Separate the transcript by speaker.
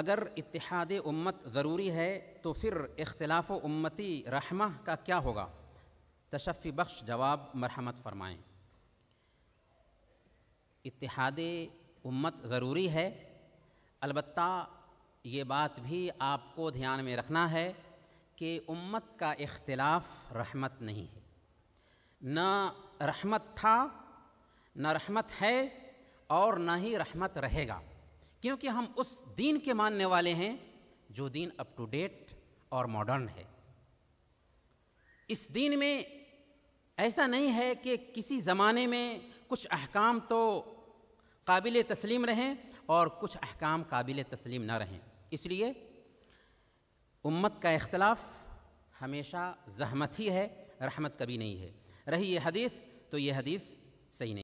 Speaker 1: اگر اتحاد امت ضروری ہے تو پھر اختلاف و امتی رحمہ کا کیا ہوگا تشفی بخش جواب مرحمت فرمائیں اتحاد امت ضروری ہے البتہ یہ بات بھی آپ کو دھیان میں رکھنا ہے کہ امت کا اختلاف رحمت نہیں ہے نہ رحمت تھا نہ رحمت ہے اور نہ ہی رحمت رہے گا کیونکہ ہم اس دین کے ماننے والے ہیں جو دین اپ ٹو ڈیٹ اور ماڈرن ہے اس دین میں ایسا نہیں ہے کہ کسی زمانے میں کچھ احکام تو قابل تسلیم رہیں اور کچھ احکام قابل تسلیم نہ رہیں اس لیے امت کا اختلاف ہمیشہ زحمت ہی ہے رحمت کبھی نہیں ہے رہی یہ حدیث تو یہ حدیث صحیح نہیں